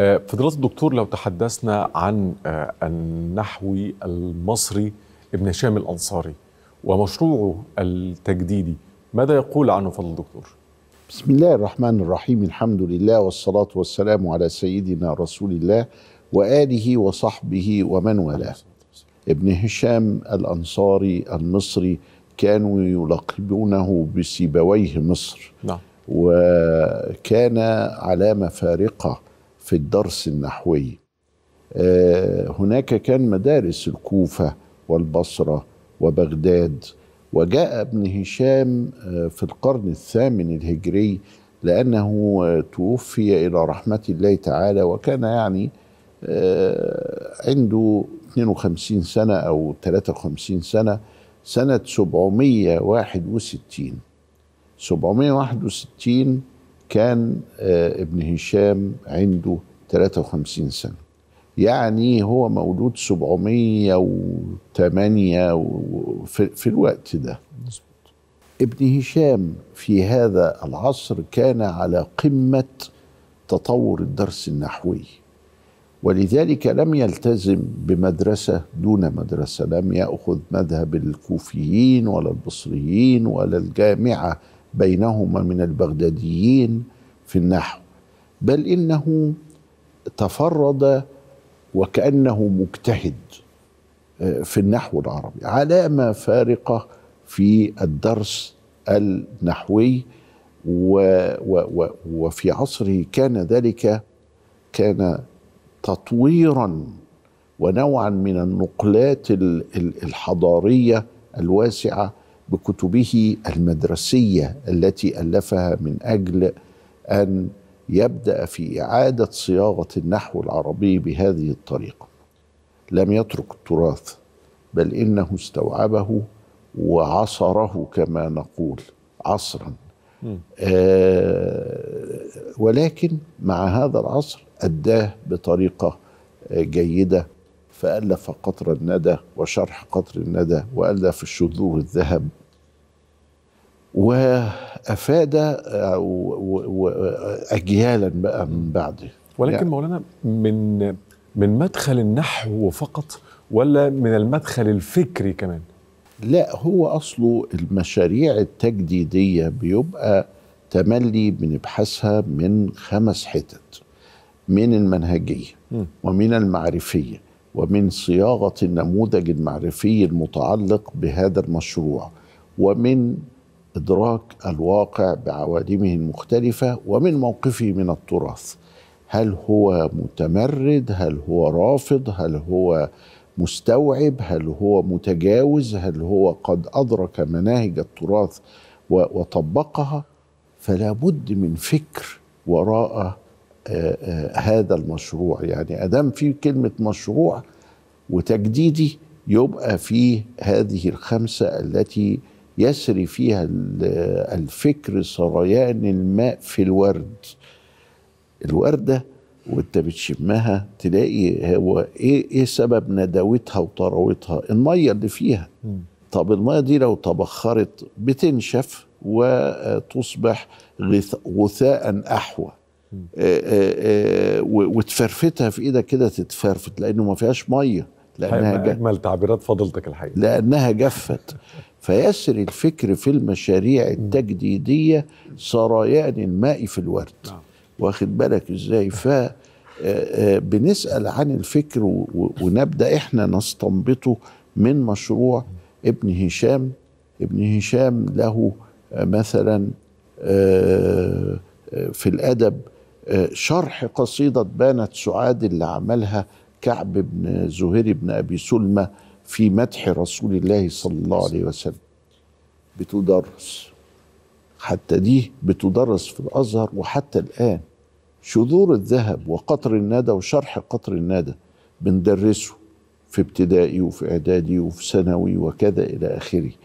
آه، فضيلة الدكتور لو تحدثنا عن آه، النحوي المصري ابن هشام الأنصاري ومشروعه التجديدي ماذا يقول عنه فضل الدكتور؟ بسم الله الرحمن الرحيم الحمد لله والصلاة والسلام على سيدنا رسول الله وآله وصحبه ومن والاه ابن هشام الأنصاري المصري كانوا يلقبونه بسيبويه مصر نعم. وكان علامة فارقة في الدرس النحوي آه، هناك كان مدارس الكوفة والبصرة وبغداد وجاء ابن هشام آه، في القرن الثامن الهجري لأنه توفي إلى رحمة الله تعالى وكان يعني آه، عنده 52 سنة أو 53 سنة سنة 761 761 كان آه، ابن هشام عنده 53 سنة يعني هو مولود 708 في الوقت ده ابن هشام في هذا العصر كان على قمة تطور الدرس النحوي ولذلك لم يلتزم بمدرسة دون مدرسة لم يأخذ مذهب الكوفيين ولا البصريين ولا الجامعة بينهما من البغداديين في النحو بل انه تفرد وكانه مجتهد آه، في النحو العربي علامه فارقه في الدرس النحوي و و و وفي عصره كان ذلك كان تطويرا ونوعا من النقلات الحضاريه الواسعه بكتبه المدرسيه التي الفها من اجل ان يبدا في اعاده صياغه النحو العربي بهذه الطريقه لم يترك التراث بل انه استوعبه وعصره كما نقول عصرا آه ولكن مع هذا العصر اداه بطريقه جيده فالف قطر الندى وشرح قطر الندى والف الشذور الذهب وافاد آه، اجيالا بقى من بعده ولكن يعني مولانا من من مدخل النحو فقط ولا من المدخل الفكري كمان لا هو اصله المشاريع التجديديه بيبقى تملي بنبحثها من خمس حتت من المنهجيه ومن المعرفيه ومن صياغه النموذج المعرفي المتعلق بهذا المشروع ومن إدراك الواقع بعوالمه المختلفة ومن موقفه من التراث هل هو متمرد هل هو رافض هل هو مستوعب هل هو متجاوز هل هو قد أدرك مناهج التراث وطبقها فلا بد من فكر وراء آه، آه، هذا المشروع يعني أدام في كلمة مشروع وتجديدي يبقى فيه هذه الخمسة التي يسري فيها الفكر سريان الماء في الورد الورده وانت بتشمها تلاقي هو ايه ايه سبب ندوتها وطراوتها الميه اللي فيها طب الميه دي لو تبخرت بتنشف وتصبح غثاء احوى آه، آه، آه، وتفرفتها في ايدك كده تتفرفت لانه ما فيهاش ميه لانها اجمل تعبيرات فضلتك الحقيقه لانها جفت فيسري الفكر في المشاريع التجديدية سريان الماء في الورد نعم. واخد بالك ازاي ف آه، آه، بنسأل عن الفكر ونبدأ احنا نستنبطه من مشروع ابن هشام ابن هشام له آه، مثلا في الأدب شرح قصيدة بانت سعاد اللي عملها كعب بن زهير بن أبي سلمة في مدح رسول الله صلى الله عليه وسلم بتدرس حتى دي بتدرس في الازهر وحتى الان شذور الذهب وقطر الندى وشرح قطر الندى بندرسه في ابتدائي وفي اعدادي وفي ثانوي وكذا الى اخره